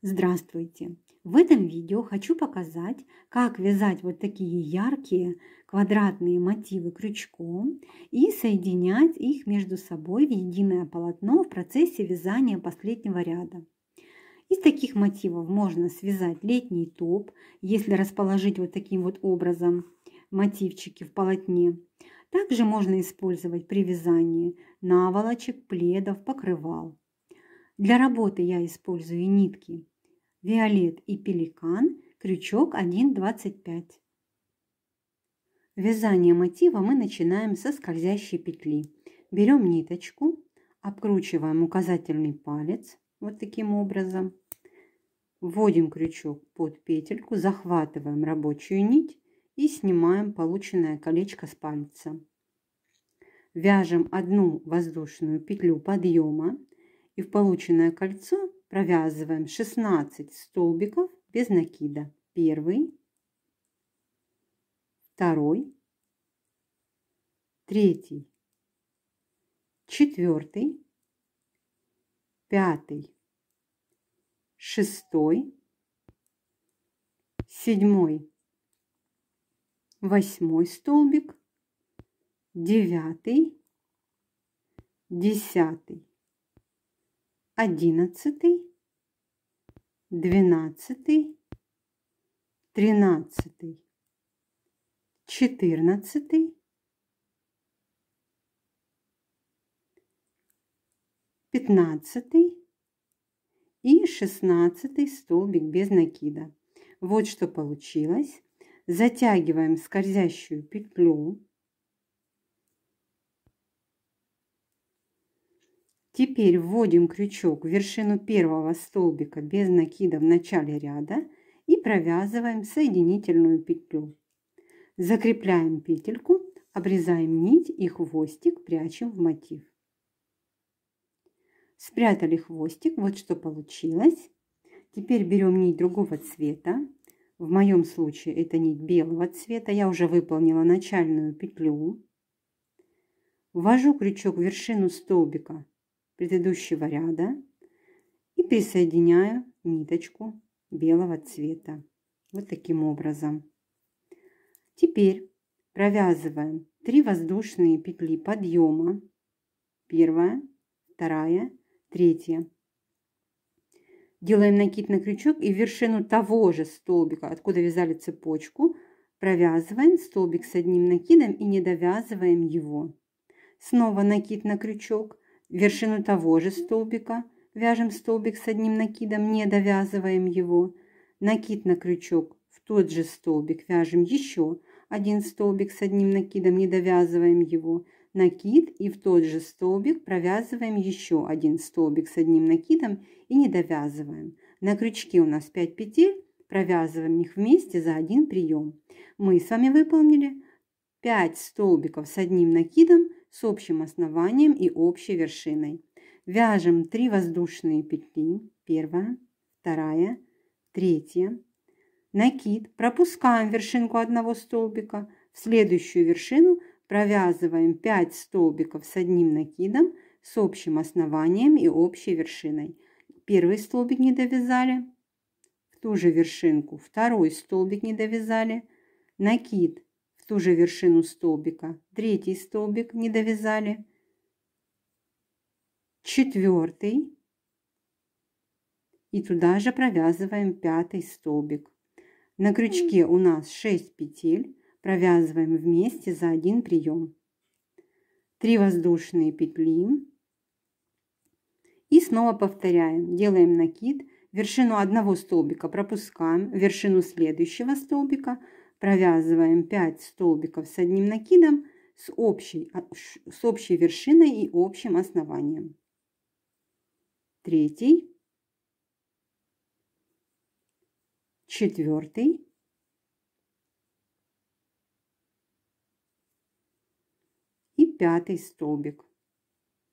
Здравствуйте! В этом видео хочу показать, как вязать вот такие яркие квадратные мотивы крючком и соединять их между собой в единое полотно в процессе вязания последнего ряда. Из таких мотивов можно связать летний топ, если расположить вот таким вот образом мотивчики в полотне. Также можно использовать при вязании наволочек, пледов, покрывал. Для работы я использую нитки Виолет и пеликан, крючок 1,25. Вязание мотива мы начинаем со скользящей петли. Берем ниточку, обкручиваем указательный палец вот таким образом. Вводим крючок под петельку, захватываем рабочую нить и снимаем полученное колечко с пальца. Вяжем одну воздушную петлю подъема и в полученное кольцо провязываем 16 столбиков без накида. Первый, второй, третий, четвертый, пятый, шестой, седьмой, восьмой столбик, девятый, десятый одиннадцатый, двенадцатый, тринадцатый, четырнадцатый, пятнадцатый и шестнадцатый столбик без накида. Вот что получилось. Затягиваем скользящую петлю Теперь вводим крючок в вершину первого столбика без накида в начале ряда и провязываем соединительную петлю. Закрепляем петельку, обрезаем нить и хвостик прячем в мотив. Спрятали хвостик, вот что получилось. Теперь берем нить другого цвета. В моем случае это нить белого цвета. Я уже выполнила начальную петлю. Ввожу крючок в вершину столбика предыдущего ряда и присоединяю ниточку белого цвета. Вот таким образом. Теперь провязываем 3 воздушные петли подъема. Первая, вторая, третья. Делаем накид на крючок и вершину того же столбика, откуда вязали цепочку, провязываем столбик с одним накидом и не довязываем его. Снова накид на крючок – вершину того же столбика, вяжем столбик с одним накидом, не довязываем его, накид на крючок, в тот же столбик вяжем еще один столбик с одним накидом, не довязываем его, накид и в тот же столбик провязываем еще один столбик с одним накидом и не довязываем. На крючке у нас 5 петель, провязываем их вместе за один прием. Мы с вами выполнили 5 столбиков с одним накидом, с общим основанием и общей вершиной. Вяжем 3 воздушные петли. Первая, вторая, третья. Накид. Пропускаем вершинку одного столбика. В следующую вершину провязываем 5 столбиков с одним накидом с общим основанием и общей вершиной. Первый столбик не довязали. В ту же вершинку второй столбик не довязали. Накид ту же вершину столбика. Третий столбик не довязали. Четвертый. И туда же провязываем пятый столбик. На крючке у нас 6 петель. Провязываем вместе за один прием. 3 воздушные петли. И снова повторяем. Делаем накид. Вершину одного столбика пропускаем. Вершину следующего столбика – провязываем 5 столбиков с одним накидом с общей, а, с общей вершиной и общим основанием. Третий. Четвертый. И пятый столбик.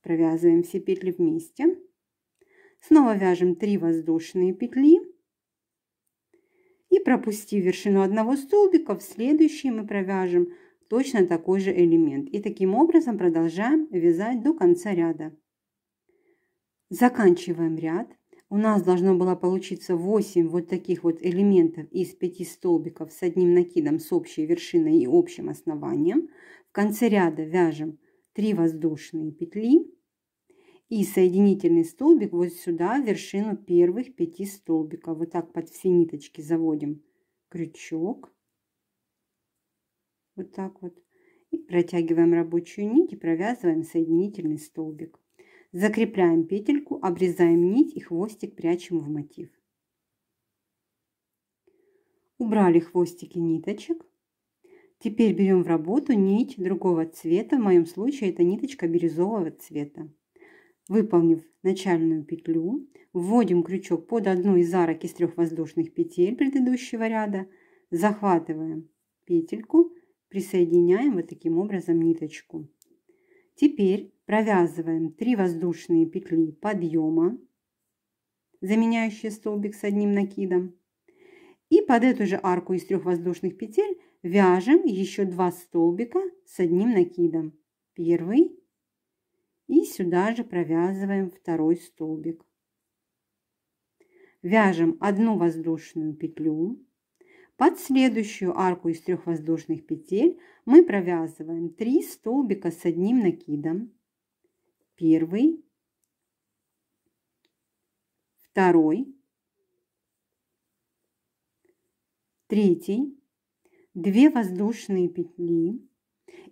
Провязываем все петли вместе. Снова вяжем 3 воздушные петли и пропусти вершину одного столбика, в следующий мы провяжем точно такой же элемент. И таким образом продолжаем вязать до конца ряда. Заканчиваем ряд. У нас должно было получиться 8 вот таких вот элементов из 5 столбиков с одним накидом с общей вершиной и общим основанием. В конце ряда вяжем 3 воздушные петли и соединительный столбик вот сюда в вершину первых пяти столбиков. Вот так под все ниточки заводим крючок. Вот так вот. И протягиваем рабочую нить и провязываем соединительный столбик. Закрепляем петельку, обрезаем нить и хвостик прячем в мотив. Убрали хвостики ниточек. Теперь берем в работу нить другого цвета. В моем случае это ниточка бирюзового цвета. Выполнив начальную петлю, вводим крючок под одну из арок из трех воздушных петель предыдущего ряда, захватываем петельку, присоединяем вот таким образом ниточку. Теперь провязываем 3 воздушные петли подъема, заменяющие столбик с одним накидом. И под эту же арку из трех воздушных петель вяжем еще 2 столбика с одним накидом. Первый и сюда же провязываем второй столбик. Вяжем одну воздушную петлю. Под следующую арку из трех воздушных петель мы провязываем 3 столбика с одним накидом. Первый, второй, третий, 2 воздушные петли,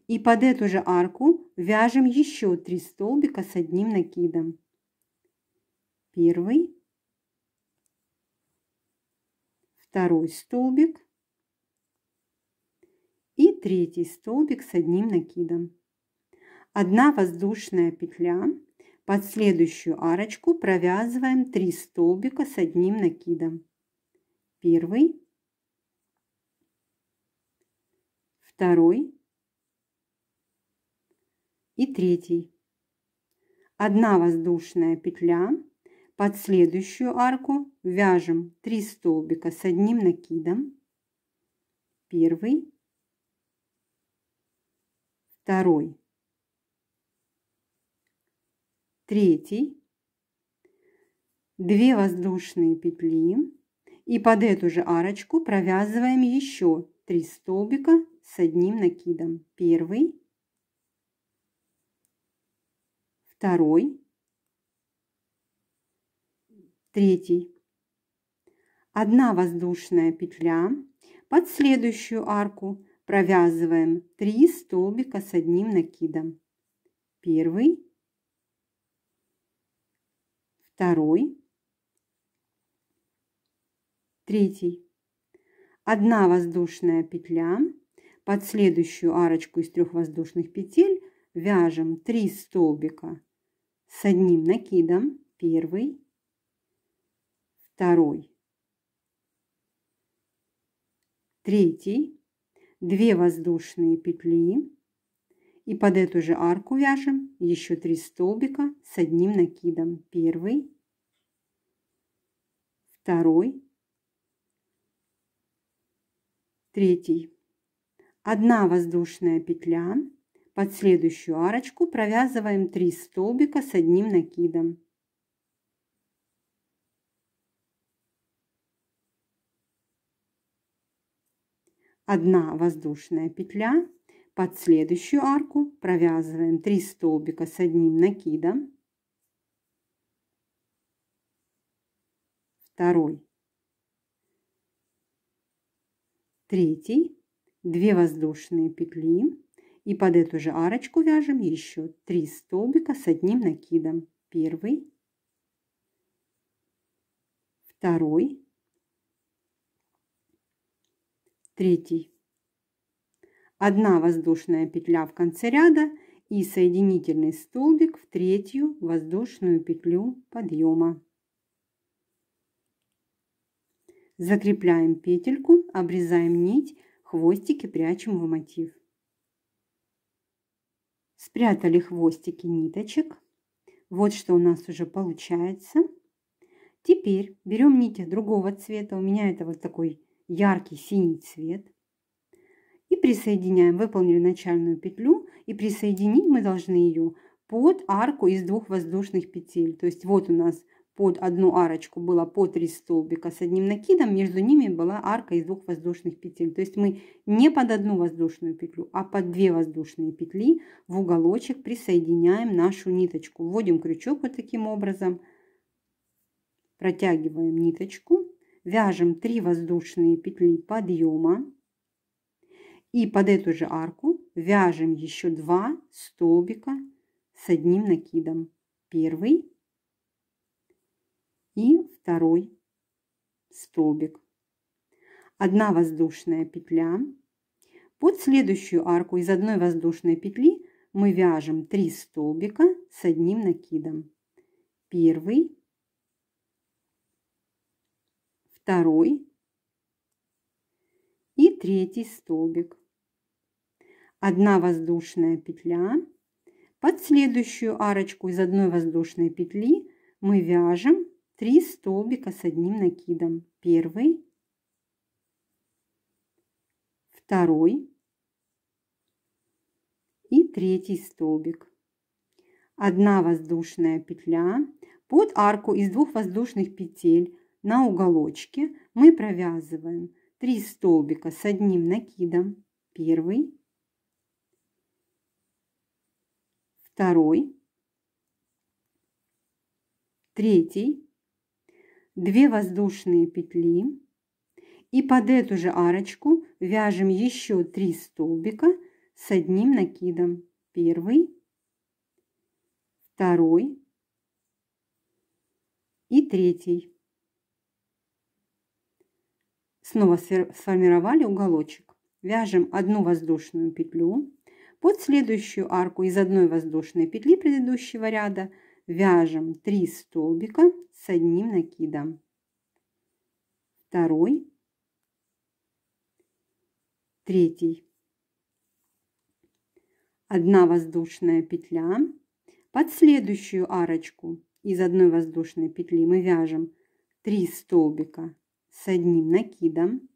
и под эту же арку вяжем еще три столбика с одним накидом. Первый, второй столбик и третий столбик с одним накидом. Одна воздушная петля, под следующую арочку провязываем три столбика с одним накидом. Первый, второй, и третий. Одна воздушная петля под следующую арку вяжем 3 столбика с одним накидом. Первый, второй, третий, две воздушные петли и под эту же арочку провязываем еще 3 столбика с одним накидом. Первый, второй, третий. Одна воздушная петля под следующую арку провязываем 3 столбика с одним накидом. Первый, второй, третий. Одна воздушная петля под следующую арочку из трех воздушных петель вяжем 3 столбика с одним накидом. Первый, второй, третий, две воздушные петли. И под эту же арку вяжем еще три столбика с одним накидом. Первый, второй, третий. Одна воздушная петля под следующую арочку провязываем 3 столбика с одним накидом. Одна воздушная петля. Под следующую арку провязываем 3 столбика с одним накидом. Второй. Третий. 2 воздушные петли и под эту же арочку вяжем еще три столбика с одним накидом. Первый, второй, третий. Одна воздушная петля в конце ряда и соединительный столбик в третью воздушную петлю подъема. Закрепляем петельку, обрезаем нить, хвостики прячем в мотив спрятали хвостики ниточек. Вот что у нас уже получается. Теперь берем нити другого цвета, у меня это вот такой яркий синий цвет. И присоединяем, выполнили начальную петлю, и присоединить мы должны ее под арку из двух воздушных петель. То есть вот у нас под одну арочку было по три столбика с одним накидом, между ними была арка из двух воздушных петель. То есть мы не под одну воздушную петлю, а под две воздушные петли в уголочек присоединяем нашу ниточку. Вводим крючок вот таким образом, протягиваем ниточку, вяжем 3 воздушные петли подъема и под эту же арку вяжем еще два столбика с одним накидом. Первый и второй столбик. Одна воздушная петля. Под следующую арку из одной воздушной петли мы вяжем 3 столбика с одним накидом. Первый, второй и третий столбик. Одна воздушная петля. Под следующую арочку из одной воздушной петли мы вяжем 3 столбика с одним накидом. Первый, второй и третий столбик. Одна воздушная петля. Под арку из двух воздушных петель на уголочке мы провязываем 3 столбика с одним накидом. Первый, второй, третий 2 воздушные петли и под эту же арочку вяжем еще 3 столбика с одним накидом. Первый, второй и третий. Снова сформировали уголочек. Вяжем одну воздушную петлю. Под следующую арку из одной воздушной петли предыдущего ряда – вяжем 3 столбика с одним накидом. Второй, третий. Одна воздушная петля. Под следующую арочку из одной воздушной петли мы вяжем 3 столбика с одним накидом.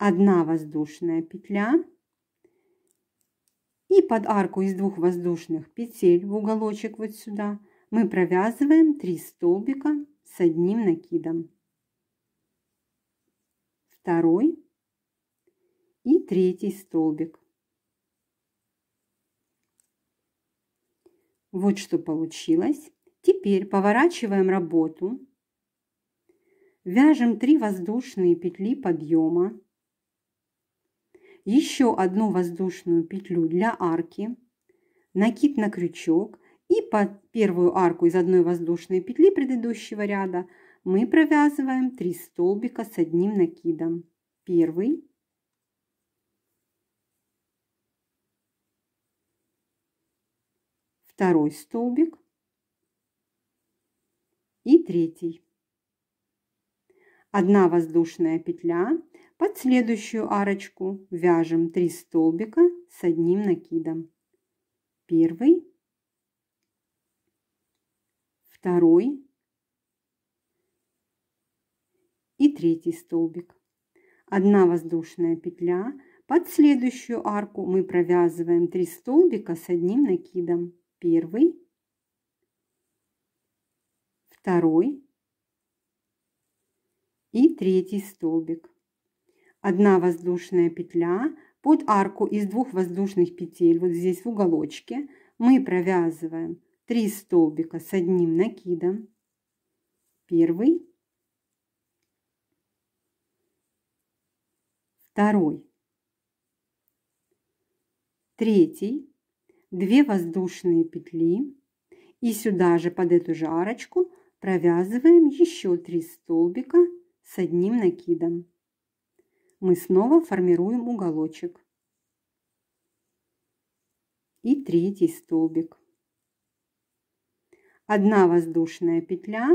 1 воздушная петля. И под арку из двух воздушных петель в уголочек вот сюда мы провязываем 3 столбика с одним накидом. Второй и третий столбик. Вот что получилось. Теперь поворачиваем работу. Вяжем 3 воздушные петли подъема еще одну воздушную петлю для арки, накид на крючок и под первую арку из одной воздушной петли предыдущего ряда мы провязываем 3 столбика с одним накидом. Первый, второй столбик и третий. Одна воздушная петля, под следующую арочку вяжем 3 столбика с одним накидом. Первый, второй и третий столбик. Одна воздушная петля. Под следующую арку мы провязываем 3 столбика с одним накидом. Первый, второй и третий столбик. Одна воздушная петля. Под арку из двух воздушных петель, вот здесь в уголочке, мы провязываем 3 столбика с одним накидом. Первый, второй, третий, две воздушные петли. И сюда же под эту же арочку провязываем еще 3 столбика с одним накидом мы снова формируем уголочек. И третий столбик. Одна воздушная петля.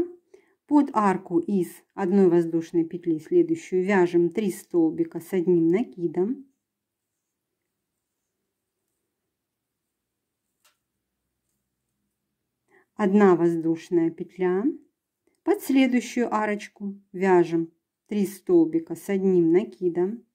Под арку из одной воздушной петли следующую вяжем 3 столбика с одним накидом. Одна воздушная петля. Под следующую арочку вяжем 3 столбика с одним накидом.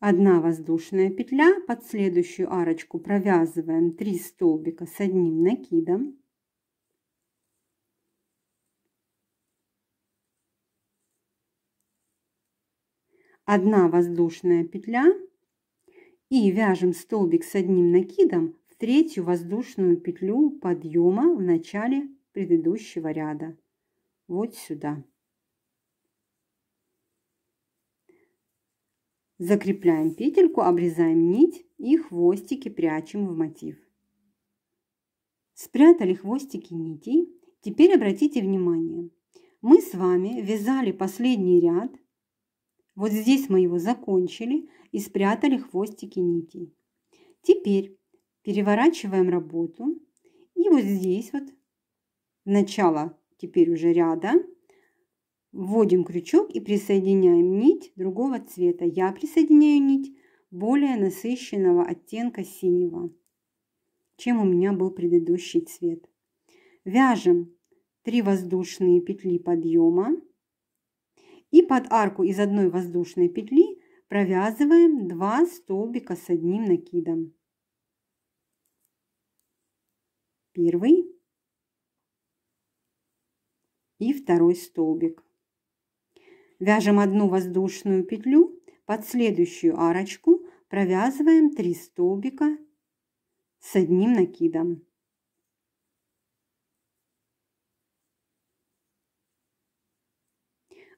Одна воздушная петля, под следующую арочку провязываем 3 столбика с одним накидом. Одна воздушная петля и вяжем столбик с одним накидом в третью воздушную петлю подъема в начале предыдущего ряда. Вот сюда. Закрепляем петельку, обрезаем нить и хвостики прячем в мотив. Спрятали хвостики нитей. Теперь обратите внимание. Мы с вами вязали последний ряд вот здесь мы его закончили и спрятали хвостики нитей. Теперь переворачиваем работу. И вот здесь вот, в начало теперь уже ряда, вводим крючок и присоединяем нить другого цвета. Я присоединяю нить более насыщенного оттенка синего, чем у меня был предыдущий цвет. Вяжем 3 воздушные петли подъема. И под арку из одной воздушной петли провязываем два столбика с одним накидом. Первый и второй столбик. Вяжем одну воздушную петлю, под следующую арочку провязываем 3 столбика с одним накидом.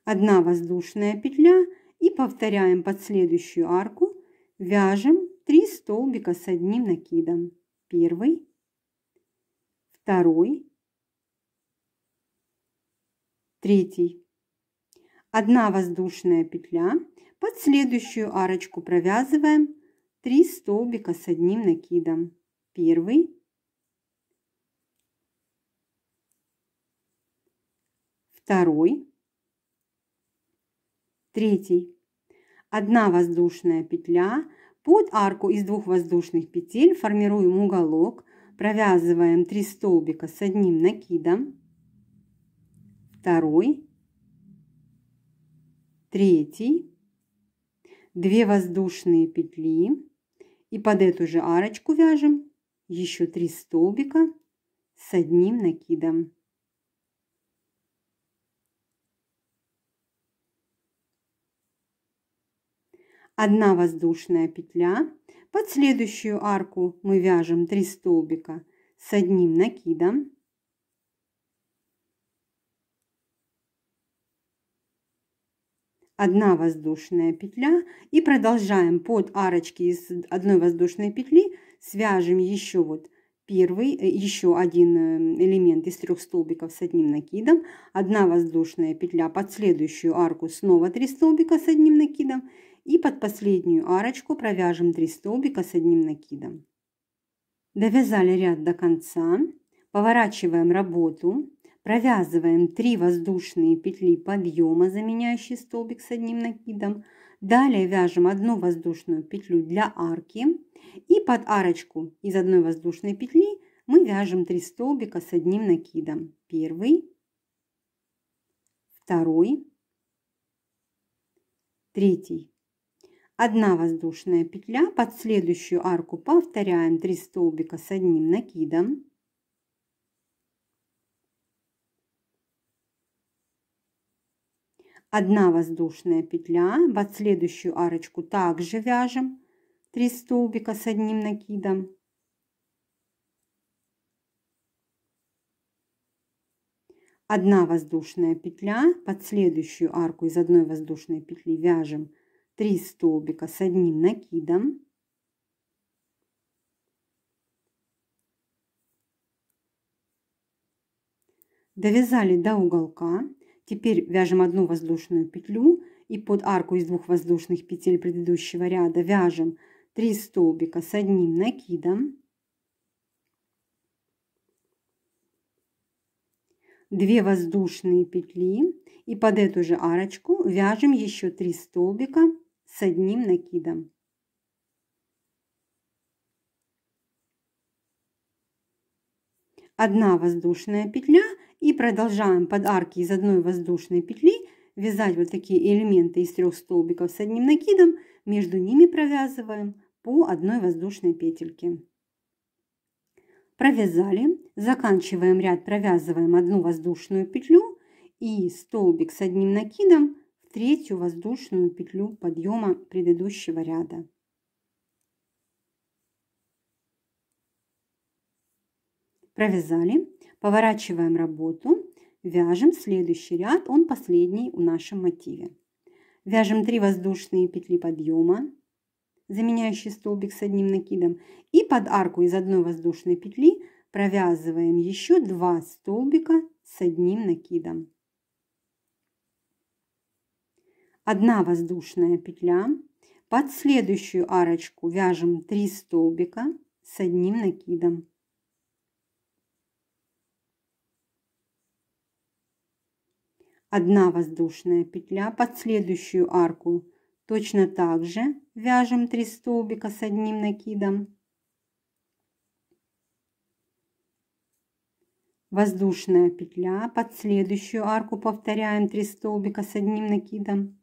одна воздушная петля и повторяем под следующую арку, вяжем 3 столбика с одним накидом. Первый, второй, третий. одна воздушная петля, под следующую арочку провязываем 3 столбика с одним накидом. Первый, второй, Третий. Одна воздушная петля под арку из двух воздушных петель формируем уголок, провязываем три столбика с одним накидом, второй, третий, Две воздушные петли и под эту же арочку вяжем еще три столбика с одним накидом. 1 воздушная петля. Под следующую арку мы вяжем 3 столбика с одним накидом. Одна воздушная петля и продолжаем под арочки из одной воздушной петли свяжем еще вот первый, э, еще один э, элемент из трех столбиков с одним накидом, одна воздушная петля под следующую арку снова три столбика с одним накидом и под последнюю арочку провяжем 3 столбика с одним накидом. Довязали ряд до конца, поворачиваем работу, провязываем 3 воздушные петли подъема, заменяющие столбик с одним накидом. Далее вяжем одну воздушную петлю для арки и под арочку из одной воздушной петли мы вяжем 3 столбика с одним накидом. Первый, второй, третий. Одна воздушная петля, под следующую арку повторяем 3 столбика с одним накидом. Одна воздушная петля, под следующую арочку также вяжем 3 столбика с одним накидом. Одна воздушная петля, под следующую арку из одной воздушной петли вяжем 3 столбика с одним накидом. Довязали до уголка. Теперь вяжем одну воздушную петлю и под арку из двух воздушных петель предыдущего ряда вяжем 3 столбика с одним накидом. 2 воздушные петли и под эту же арочку вяжем еще 3 столбика с одним накидом. Одна воздушная петля и продолжаем под арки из одной воздушной петли вязать вот такие элементы из трех столбиков с одним накидом, между ними провязываем по одной воздушной петельке. Провязали, заканчиваем ряд, провязываем одну воздушную петлю и столбик с одним накидом третью воздушную петлю подъема предыдущего ряда. Провязали, поворачиваем работу, вяжем следующий ряд, он последний в нашем мотиве. Вяжем 3 воздушные петли подъема, заменяющие столбик с одним накидом, и под арку из одной воздушной петли провязываем еще 2 столбика с одним накидом. Одна воздушная петля. Под следующую арочку вяжем 3 столбика с одним накидом. Одна воздушная петля под следующую арку точно так же вяжем 3 столбика с одним накидом. Воздушная петля под следующую арку повторяем 3 столбика с одним накидом.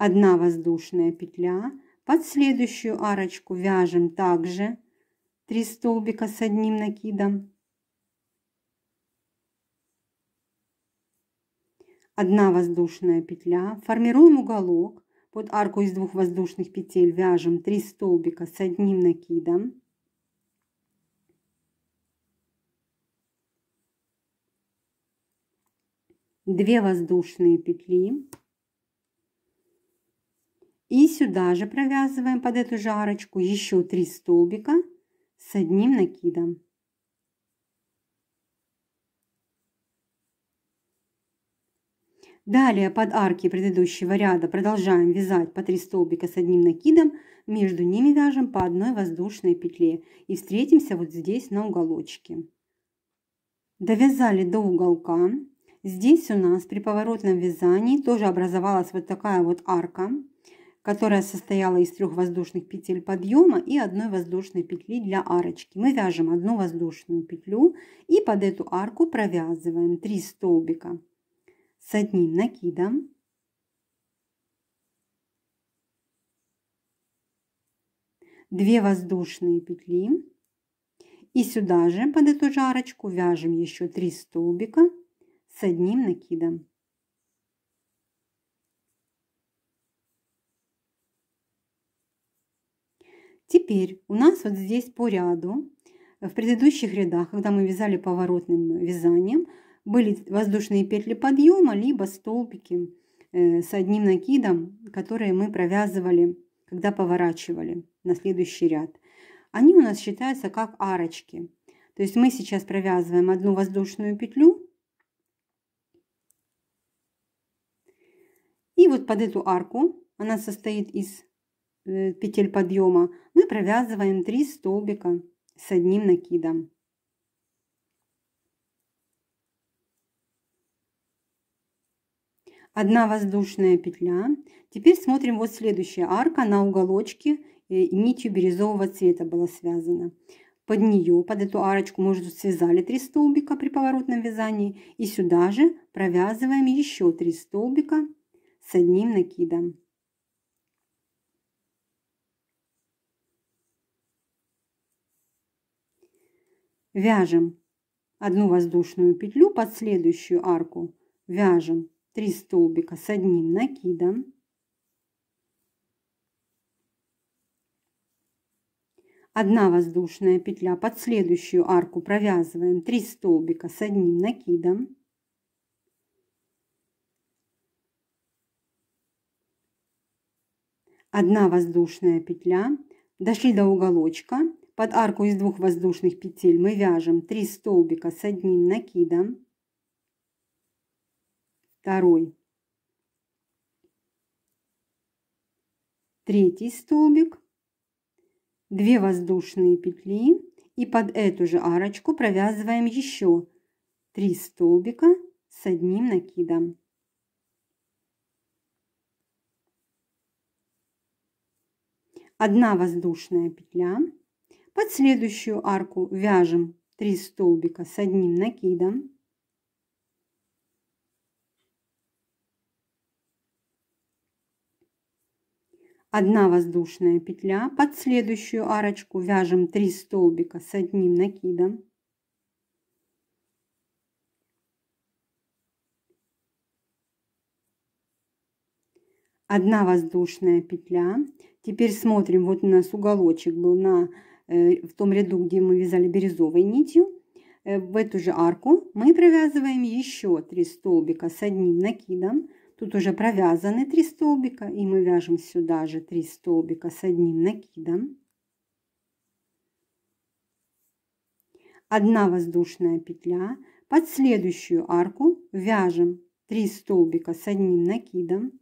Одна воздушная петля, под следующую арочку вяжем также три столбика с одним накидом, Одна воздушная петля, формируем уголок, под арку из двух воздушных петель вяжем три столбика с одним накидом, две воздушные петли и сюда же провязываем под эту же арочку еще три столбика с одним накидом. Далее под арки предыдущего ряда продолжаем вязать по 3 столбика с одним накидом, между ними вяжем по одной воздушной петле и встретимся вот здесь на уголочке. Довязали до уголка. Здесь у нас при поворотном вязании тоже образовалась вот такая вот арка которая состояла из трех воздушных петель подъема и одной воздушной петли для арочки. Мы вяжем одну воздушную петлю и под эту арку провязываем 3 столбика с одним накидом. Две воздушные петли. И сюда же под эту жарочку вяжем еще 3 столбика с одним накидом. Теперь у нас вот здесь по ряду, э, в предыдущих рядах, когда мы вязали поворотным вязанием, были воздушные петли подъема, либо столбики э, с одним накидом, которые мы провязывали, когда поворачивали на следующий ряд. Они у нас считаются как арочки. То есть мы сейчас провязываем одну воздушную петлю, и вот под эту арку, она состоит из Э, петель подъема мы провязываем 3 столбика с одним накидом. Одна воздушная петля. Теперь смотрим вот следующая арка. на уголочке э, нитью бирюзового цвета была связана. Под нее, под эту арочку мы уже связали 3 столбика при поворотном вязании. И сюда же провязываем еще 3 столбика с одним накидом. Вяжем одну воздушную петлю под следующую арку. Вяжем 3 столбика с одним накидом. Одна воздушная петля под следующую арку провязываем 3 столбика с одним накидом. Одна воздушная петля. Дошли до уголочка под арку из двух воздушных петель мы вяжем три столбика с одним накидом. Второй. Третий столбик. две воздушные петли. И под эту же арочку провязываем еще три столбика с одним накидом. Одна воздушная петля. Под следующую арку вяжем 3 столбика с одним накидом. Одна воздушная петля. Под следующую арочку вяжем 3 столбика с одним накидом. Одна воздушная петля. Теперь смотрим, вот у нас уголочек был на Э, в том ряду, где мы вязали бирюзовой нитью, э, в эту же арку мы провязываем еще 3 столбика с одним накидом. Тут уже провязаны 3 столбика, и мы вяжем сюда же 3 столбика с одним накидом. Одна воздушная петля. Под следующую арку вяжем 3 столбика с одним накидом.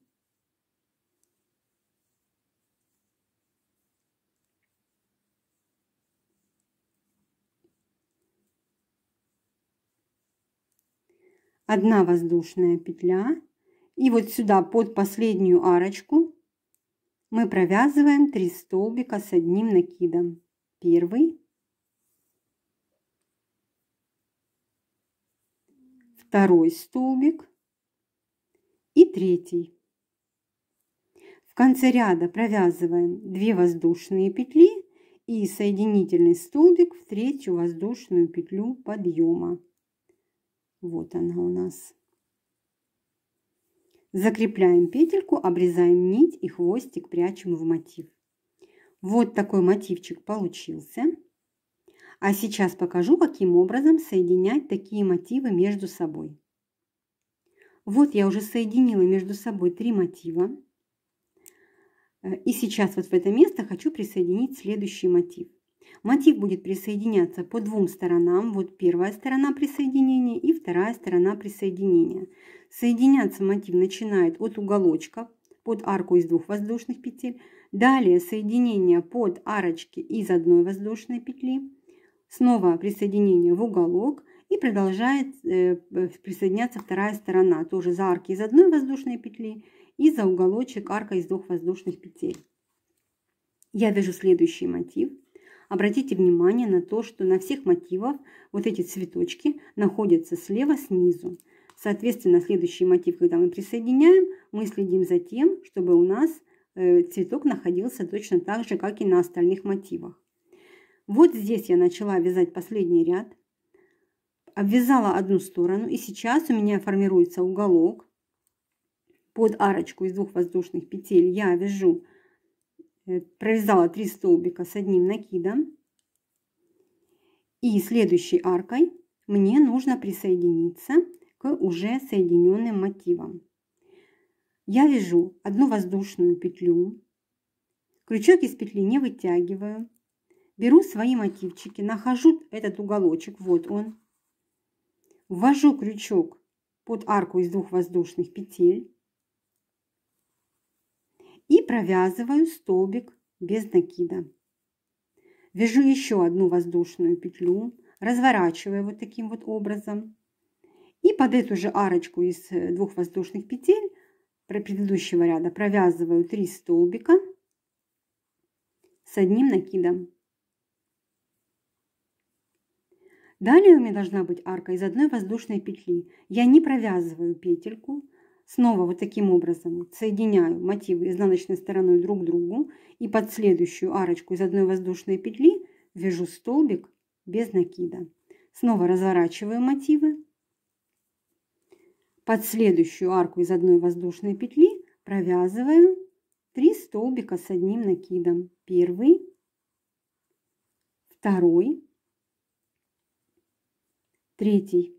1 воздушная петля. И вот сюда под последнюю арочку мы провязываем 3 столбика с одним накидом. Первый, второй столбик и третий. В конце ряда провязываем 2 воздушные петли и соединительный столбик в третью воздушную петлю подъема. Вот она у нас. Закрепляем петельку, обрезаем нить и хвостик прячем в мотив. Вот такой мотивчик получился. А сейчас покажу, каким образом соединять такие мотивы между собой. Вот я уже соединила между собой три мотива. Э, и сейчас вот в это место хочу присоединить следующий мотив. Мотив будет присоединяться по двум сторонам. Вот первая сторона присоединения и вторая сторона присоединения. Соединяться мотив начинает от уголочка под арку из двух воздушных петель. Далее соединение под арочки из одной воздушной петли. Снова присоединение в уголок и продолжает э, э присоединяться вторая сторона, тоже за арки из одной воздушной петли и за уголочек арка из двух воздушных петель. Я вяжу следующий мотив. Обратите внимание на то, что на всех мотивах вот эти цветочки находятся слева снизу. Соответственно, следующий мотив, когда мы присоединяем, мы следим за тем, чтобы у нас э, цветок находился точно так же, как и на остальных мотивах. Вот здесь я начала вязать последний ряд. Обвязала одну сторону и сейчас у меня формируется уголок. Под арочку из двух воздушных петель я вяжу Э, провязала 3 столбика с одним накидом. И следующей аркой мне нужно присоединиться к уже соединенным мотивам. Я вяжу одну воздушную петлю, крючок из петли не вытягиваю, беру свои мотивчики, нахожу этот уголочек, вот он, ввожу крючок под арку из двух воздушных петель, и провязываю столбик без накида. Вяжу еще одну воздушную петлю, разворачивая вот таким вот образом. И под эту же арочку из э, двух воздушных петель предыдущего ряда провязываю 3 столбика с одним накидом. Далее у меня должна быть арка из одной воздушной петли. Я не провязываю петельку, Снова вот таким образом соединяю мотивы изнаночной стороной друг к другу и под следующую арочку из одной воздушной петли вяжу столбик без накида. Снова разворачиваю мотивы. Под следующую арку из одной воздушной петли провязываю 3 столбика с одним накидом. Первый, второй, третий.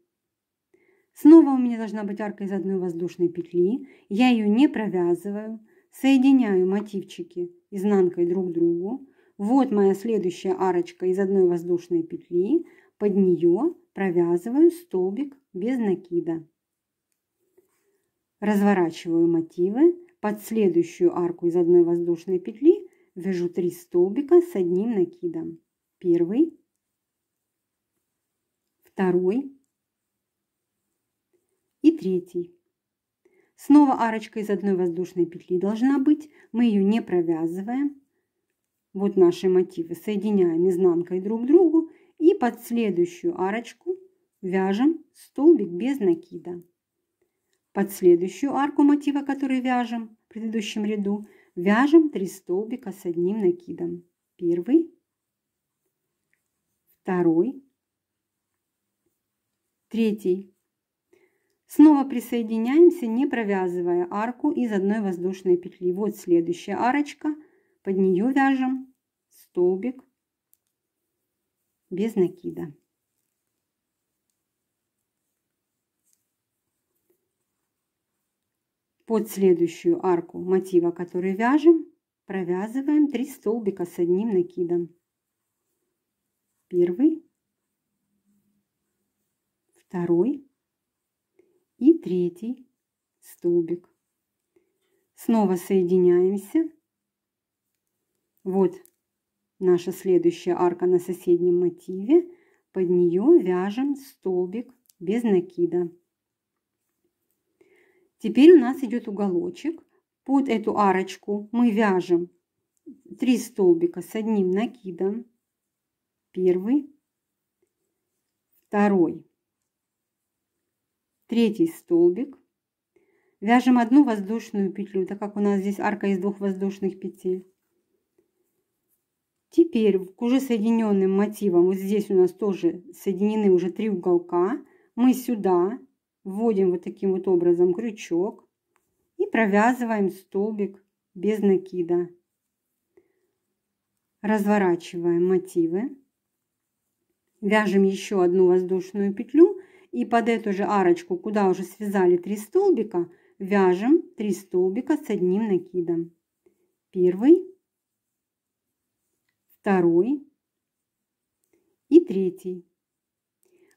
Снова у меня должна быть арка из одной воздушной петли. Я ее не провязываю. Соединяю мотивчики изнанкой друг к другу. Вот моя следующая арочка из одной воздушной петли. Под нее провязываю столбик без накида. Разворачиваю мотивы. Под следующую арку из одной воздушной петли вяжу 3 столбика с одним накидом. Первый, второй, и третий. Снова арочка из одной воздушной петли должна быть, мы ее не провязываем. Вот наши мотивы. Соединяем изнанкой друг к другу и под следующую арочку вяжем столбик без накида. Под следующую арку мотива, который вяжем в предыдущем ряду, вяжем 3 столбика с одним накидом. Первый, второй, третий. Снова присоединяемся, не провязывая арку из одной воздушной петли. Вот следующая арочка. Под нее вяжем столбик без накида. Под следующую арку мотива, который вяжем, провязываем 3 столбика с одним накидом. Первый, второй, и третий столбик. Снова соединяемся. Вот наша следующая арка на соседнем мотиве. Под нее вяжем столбик без накида. Теперь у нас идет уголочек. Под эту арочку мы вяжем 3 столбика с одним накидом. Первый, второй третий столбик, вяжем одну воздушную петлю, так как у нас здесь арка из двух воздушных петель. Теперь к уже соединенным мотивам, вот здесь у нас тоже соединены уже три уголка, мы сюда вводим вот таким вот образом крючок и провязываем столбик без накида. Разворачиваем мотивы, вяжем еще одну воздушную петлю и под эту же арочку, куда уже связали три столбика, вяжем три столбика с одним накидом. Первый, второй и третий.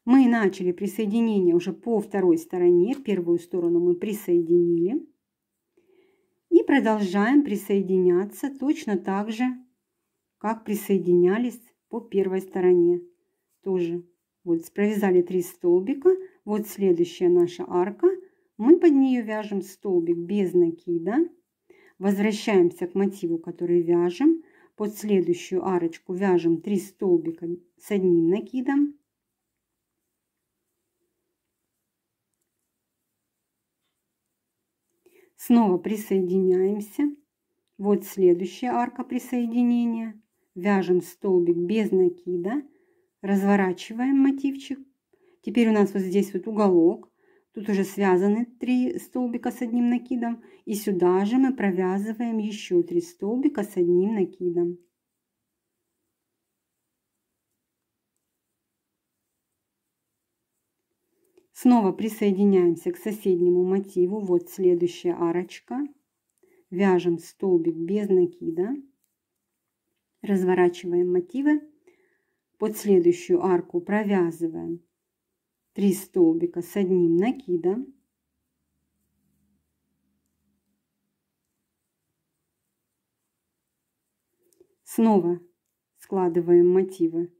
Мы начали присоединение уже по второй стороне, первую сторону мы присоединили. И продолжаем присоединяться точно так же, как присоединялись по первой стороне. Тоже вот провязали 3 столбика. Вот следующая наша арка. Мы под нее вяжем столбик без накида. Возвращаемся к мотиву, который вяжем. Под следующую арочку вяжем 3 столбика с одним накидом. Снова присоединяемся. Вот следующая арка присоединения. Вяжем столбик без накида. Разворачиваем мотивчик. Теперь у нас вот здесь вот уголок. Тут уже связаны три столбика с одним накидом. И сюда же мы провязываем еще три столбика с одним накидом. Снова присоединяемся к соседнему мотиву. Вот следующая арочка. Вяжем столбик без накида. Разворачиваем мотивы под следующую арку провязываем 3 столбика с одним накидом. Снова складываем мотивы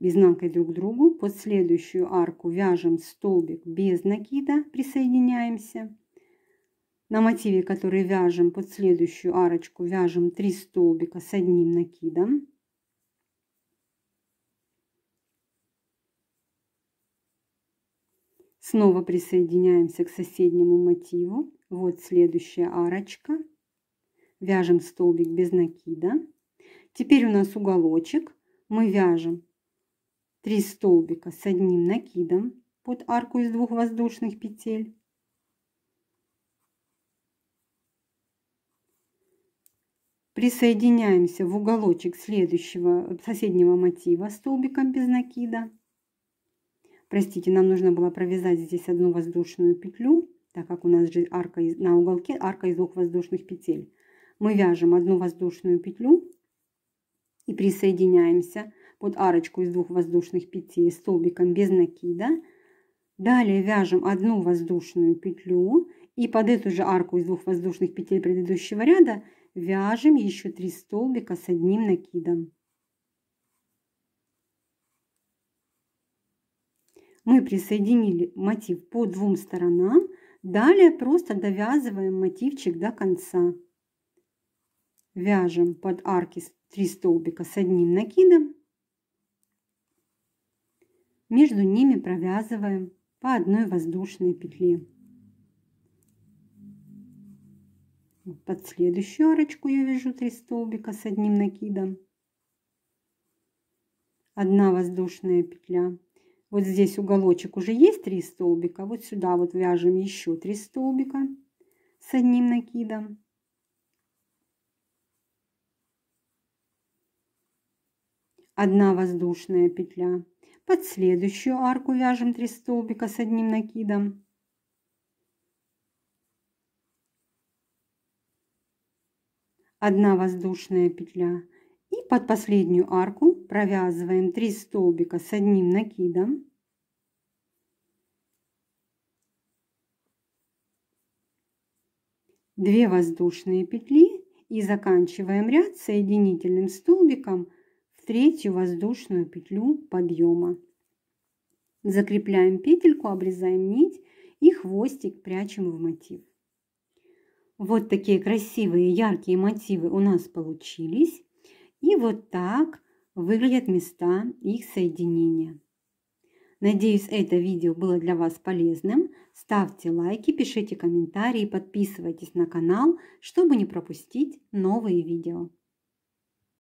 изнанкой друг к другу. Под следующую арку вяжем столбик без накида, присоединяемся. На мотиве, который вяжем под следующую арочку, вяжем 3 столбика с одним накидом. Снова присоединяемся к соседнему мотиву. Вот следующая арочка. Вяжем столбик без накида. Теперь у нас уголочек. Мы вяжем 3 столбика с одним накидом под арку из двух воздушных петель. Присоединяемся в уголочек следующего соседнего мотива столбиком без накида. Простите, нам нужно было провязать здесь одну воздушную петлю, так как у нас же арка из, на уголке арка из двух воздушных петель. Мы вяжем одну воздушную петлю и присоединяемся под арочку из двух воздушных петель столбиком без накида. Далее вяжем одну воздушную петлю и под эту же арку из двух воздушных петель предыдущего ряда вяжем еще три столбика с одним накидом. мы присоединили мотив по двум сторонам, далее просто довязываем мотивчик до конца. Вяжем под арки 3 столбика с одним накидом, между ними провязываем по одной воздушной петле. Под следующую арочку я вяжу 3 столбика с одним накидом. одна воздушная петля вот здесь уголочек уже есть 3 столбика. Вот сюда вот вяжем еще 3 столбика с одним накидом. Одна воздушная петля. Под следующую арку вяжем 3 столбика с одним накидом. Одна воздушная петля. И под последнюю арку провязываем 3 столбика с одним накидом. Две воздушные петли и заканчиваем ряд соединительным столбиком в третью воздушную петлю подъема. Закрепляем петельку, обрезаем нить и хвостик прячем в мотив. Вот такие красивые яркие мотивы у нас получились. И вот так выглядят места их соединения. Надеюсь, это видео было для вас полезным. Ставьте лайки, пишите комментарии, подписывайтесь на канал, чтобы не пропустить новые видео.